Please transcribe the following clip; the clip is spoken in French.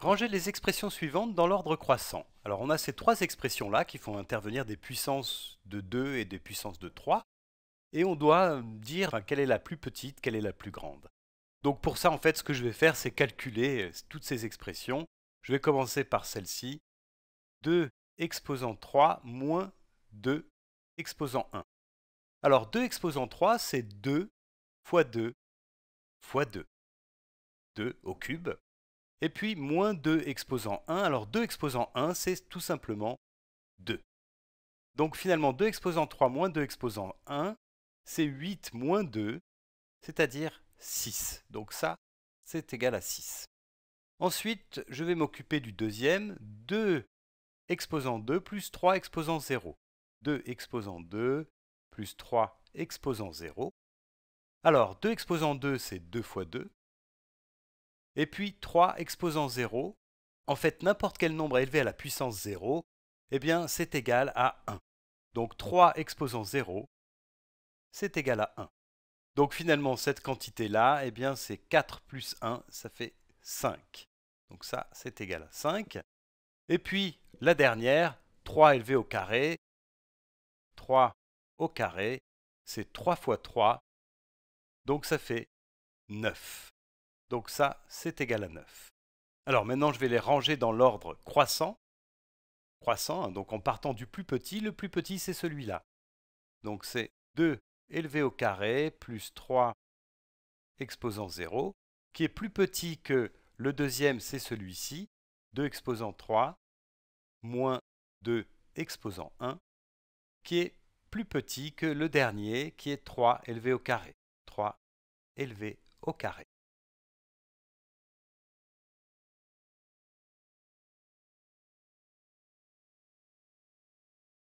Rangez les expressions suivantes dans l'ordre croissant. Alors on a ces trois expressions-là qui font intervenir des puissances de 2 et des puissances de 3, et on doit dire quelle est la plus petite, quelle est la plus grande. Donc pour ça, en fait, ce que je vais faire, c'est calculer euh, toutes ces expressions. Je vais commencer par celle-ci. 2 exposant 3 moins 2 exposant 1. Alors 2 exposant 3, c'est 2 fois 2 fois 2. 2 au cube et puis moins 2 exposant 1. Alors 2 exposant 1, c'est tout simplement 2. Donc finalement 2 exposant 3 moins 2 exposant 1, c'est 8 moins 2, c'est-à-dire 6. Donc ça, c'est égal à 6. Ensuite, je vais m'occuper du deuxième, 2 exposant 2 plus 3 exposant 0. 2 exposant 2 plus 3 exposant 0. Alors, 2 exposant 2, c'est 2 fois 2. Et puis 3 exposant 0, en fait n'importe quel nombre élevé à la puissance 0, eh bien c'est égal à 1. Donc 3 exposant 0, c'est égal à 1. Donc finalement cette quantité-là, eh bien c'est 4 plus 1, ça fait 5. Donc ça, c'est égal à 5. Et puis la dernière, 3 élevé au carré, 3 au carré, c'est 3 fois 3, donc ça fait 9. Donc ça, c'est égal à 9. Alors maintenant, je vais les ranger dans l'ordre croissant. Croissant, hein, donc en partant du plus petit, le plus petit, c'est celui-là. Donc c'est 2 élevé au carré plus 3 exposant 0, qui est plus petit que le deuxième, c'est celui-ci, 2 exposant 3, moins 2 exposant 1, qui est plus petit que le dernier, qui est 3 élevé au carré. 3 élevé au carré.